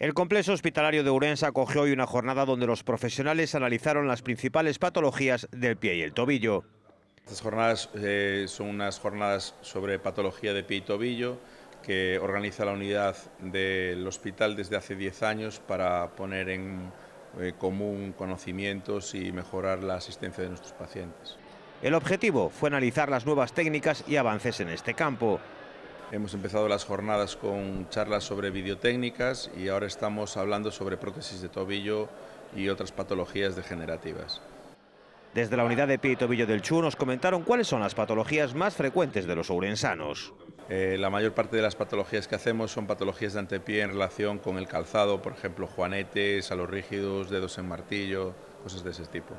El complejo hospitalario de Urense acogió hoy una jornada donde los profesionales analizaron las principales patologías del pie y el tobillo. Estas jornadas eh, son unas jornadas sobre patología de pie y tobillo que organiza la unidad del hospital desde hace 10 años para poner en eh, común conocimientos y mejorar la asistencia de nuestros pacientes. El objetivo fue analizar las nuevas técnicas y avances en este campo. Hemos empezado las jornadas con charlas sobre videotécnicas y ahora estamos hablando sobre prótesis de tobillo y otras patologías degenerativas. Desde la unidad de pie y tobillo del CHU nos comentaron cuáles son las patologías más frecuentes de los ourensanos. Eh, la mayor parte de las patologías que hacemos son patologías de antepié en relación con el calzado, por ejemplo, juanetes, a los rígidos, dedos en martillo, cosas de ese tipo.